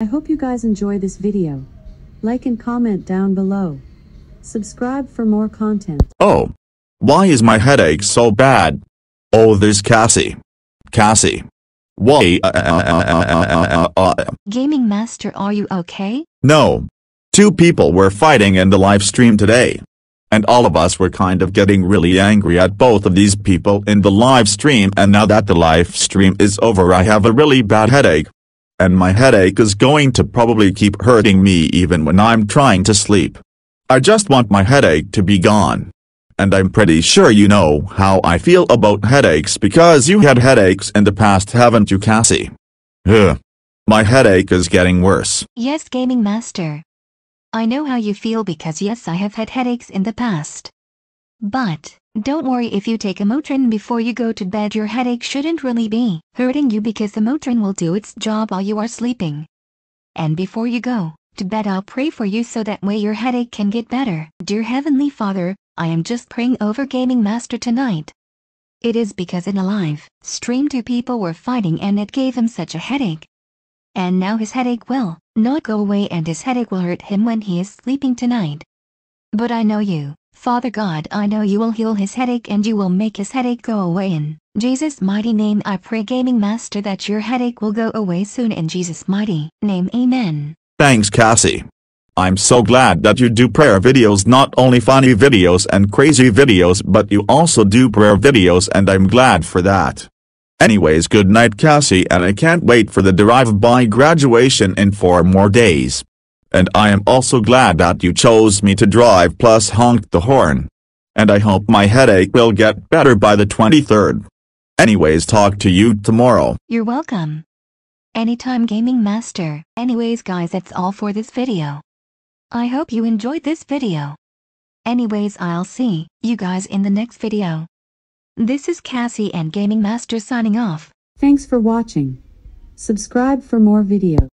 I hope you guys enjoy this video. Like and comment down below. Subscribe for more content. Oh. Why is my headache so bad? Oh there's Cassie. Cassie. Why? Gaming Master are you okay? No. Two people were fighting in the live stream today. And all of us were kind of getting really angry at both of these people in the live stream and now that the live stream is over I have a really bad headache and my headache is going to probably keep hurting me even when I'm trying to sleep. I just want my headache to be gone. And I'm pretty sure you know how I feel about headaches because you had headaches in the past haven't you Cassie? Ugh. My headache is getting worse. Yes Gaming Master. I know how you feel because yes I have had headaches in the past. But, don't worry if you take a Motrin before you go to bed your headache shouldn't really be hurting you because the Motrin will do its job while you are sleeping. And before you go to bed I'll pray for you so that way your headache can get better. Dear Heavenly Father, I am just praying over Gaming Master tonight. It is because in a live stream two people were fighting and it gave him such a headache. And now his headache will not go away and his headache will hurt him when he is sleeping tonight. But I know you Father God I know you will heal his headache and you will make his headache go away in Jesus mighty name I pray gaming master that your headache will go away soon in Jesus mighty name amen. Thanks Cassie. I'm so glad that you do prayer videos not only funny videos and crazy videos but you also do prayer videos and I'm glad for that. Anyways good night Cassie and I can't wait for the drive-by graduation in four more days. And I am also glad that you chose me to drive plus honked the horn. And I hope my headache will get better by the 23rd. Anyways talk to you tomorrow. You're welcome. Anytime Gaming Master. Anyways guys that's all for this video. I hope you enjoyed this video. Anyways I'll see you guys in the next video. This is Cassie and Gaming Master signing off. Thanks for watching. Subscribe for more videos.